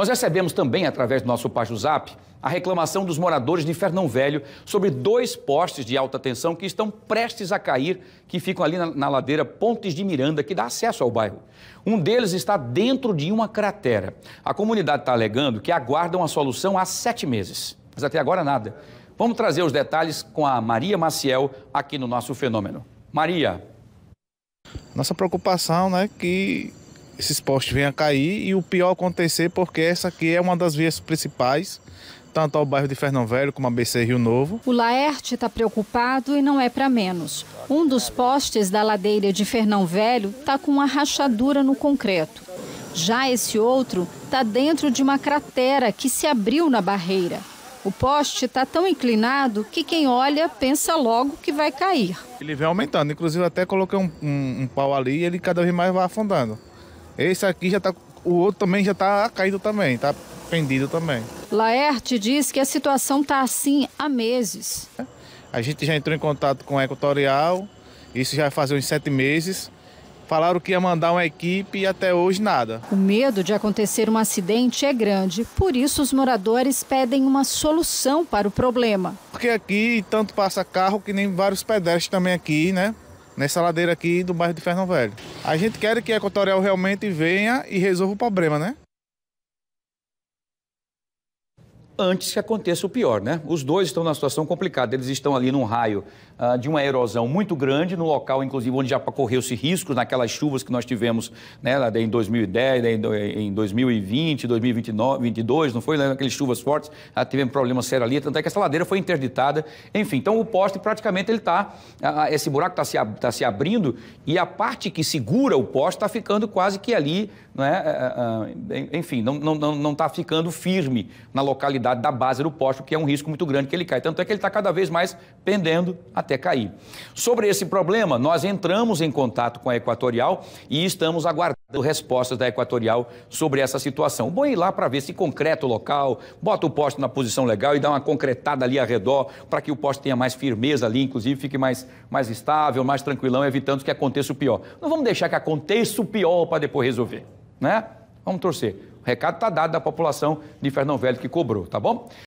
Nós recebemos também, através do nosso Pajo Zap, a reclamação dos moradores de Fernão Velho sobre dois postes de alta tensão que estão prestes a cair, que ficam ali na, na ladeira Pontes de Miranda, que dá acesso ao bairro. Um deles está dentro de uma cratera. A comunidade está alegando que aguardam uma solução há sete meses, mas até agora nada. Vamos trazer os detalhes com a Maria Maciel aqui no nosso Fenômeno. Maria. Nossa preocupação né, que esses postes venham a cair e o pior acontecer, porque essa aqui é uma das vias principais tanto ao bairro de Fernão Velho como a BC Rio Novo. O Laerte está preocupado e não é para menos. Um dos postes da ladeira de Fernão Velho está com uma rachadura no concreto. Já esse outro está dentro de uma cratera que se abriu na barreira. O poste está tão inclinado que quem olha pensa logo que vai cair. Ele vem aumentando, inclusive até coloquei um, um, um pau ali e ele cada vez mais vai afundando. Esse aqui já está, o outro também já está caído também, está pendido também. Laerte diz que a situação está assim há meses. A gente já entrou em contato com a Equatorial, isso já faz uns sete meses. Falaram que ia mandar uma equipe e até hoje nada. O medo de acontecer um acidente é grande, por isso os moradores pedem uma solução para o problema. Porque aqui tanto passa carro que nem vários pedestres também aqui, né? nessa ladeira aqui do bairro de Ferro Velho. A gente quer que a Equatorial realmente venha e resolva o problema, né? antes que aconteça o pior, né? Os dois estão numa situação complicada. Eles estão ali num raio ah, de uma erosão muito grande, no local, inclusive, onde já correu-se riscos naquelas chuvas que nós tivemos né, em 2010, em 2020, 2022, não foi? Aquelas chuvas fortes, ah, tivemos problemas sérios ali, tanto é que essa ladeira foi interditada. Enfim, então o poste praticamente ele está. esse buraco está se, tá se abrindo e a parte que segura o poste está ficando quase que ali, né? enfim, não está não, não, não tá ficando firme na localidade da base do poste, que é um risco muito grande que ele cai. Tanto é que ele está cada vez mais pendendo até cair. Sobre esse problema, nós entramos em contato com a Equatorial e estamos aguardando respostas da Equatorial sobre essa situação. Bom ir lá para ver se concreta o local, bota o poste na posição legal e dá uma concretada ali ao redor para que o poste tenha mais firmeza ali, inclusive fique mais, mais estável, mais tranquilão, evitando que aconteça o pior. Não vamos deixar que aconteça o pior para depois resolver, né? Vamos torcer. O recado está dado da população de Fernão Velho que cobrou, tá bom?